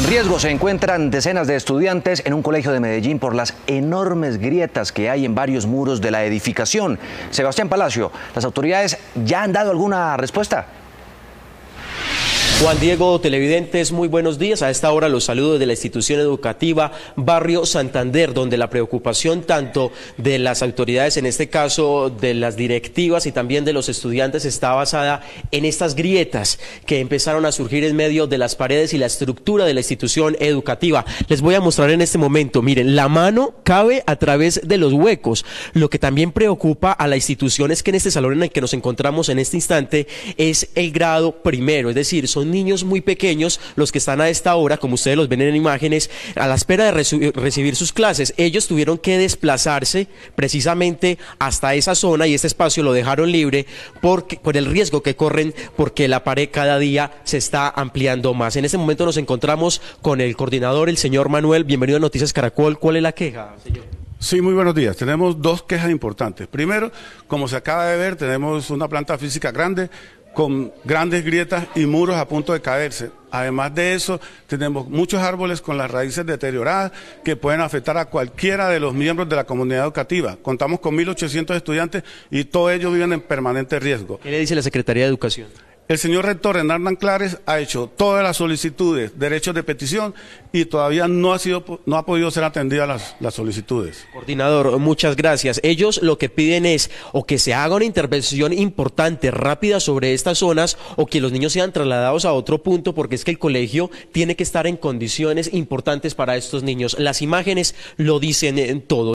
En riesgo se encuentran decenas de estudiantes en un colegio de Medellín por las enormes grietas que hay en varios muros de la edificación. Sebastián Palacio, ¿las autoridades ya han dado alguna respuesta? Juan Diego, televidentes, muy buenos días. A esta hora los saludos de la institución educativa Barrio Santander, donde la preocupación tanto de las autoridades, en este caso de las directivas y también de los estudiantes, está basada en estas grietas que empezaron a surgir en medio de las paredes y la estructura de la institución educativa. Les voy a mostrar en este momento, miren, la mano cabe a través de los huecos. Lo que también preocupa a la institución es que en este salón en el que nos encontramos en este instante es el grado primero, es decir, son niños muy pequeños los que están a esta hora, como ustedes los ven en imágenes, a la espera de recibir sus clases. Ellos tuvieron que desplazarse precisamente hasta esa zona y este espacio lo dejaron libre porque, por el riesgo que corren porque la pared cada día se está ampliando más. En este momento nos encontramos con el coordinador, el señor Manuel. Bienvenido a Noticias Caracol. ¿Cuál es la queja, señor? Sí, muy buenos días. Tenemos dos quejas importantes. Primero, como se acaba de ver, tenemos una planta física grande con grandes grietas y muros a punto de caerse. Además de eso, tenemos muchos árboles con las raíces deterioradas que pueden afectar a cualquiera de los miembros de la comunidad educativa. Contamos con 1.800 estudiantes y todos ellos viven en permanente riesgo. ¿Qué le dice la Secretaría de Educación? El señor rector Hernán Clares ha hecho todas las solicitudes, derechos de petición y todavía no ha, sido, no ha podido ser atendida las, las solicitudes. Coordinador, muchas gracias. Ellos lo que piden es o que se haga una intervención importante, rápida sobre estas zonas o que los niños sean trasladados a otro punto porque es que el colegio tiene que estar en condiciones importantes para estos niños. Las imágenes lo dicen en todo.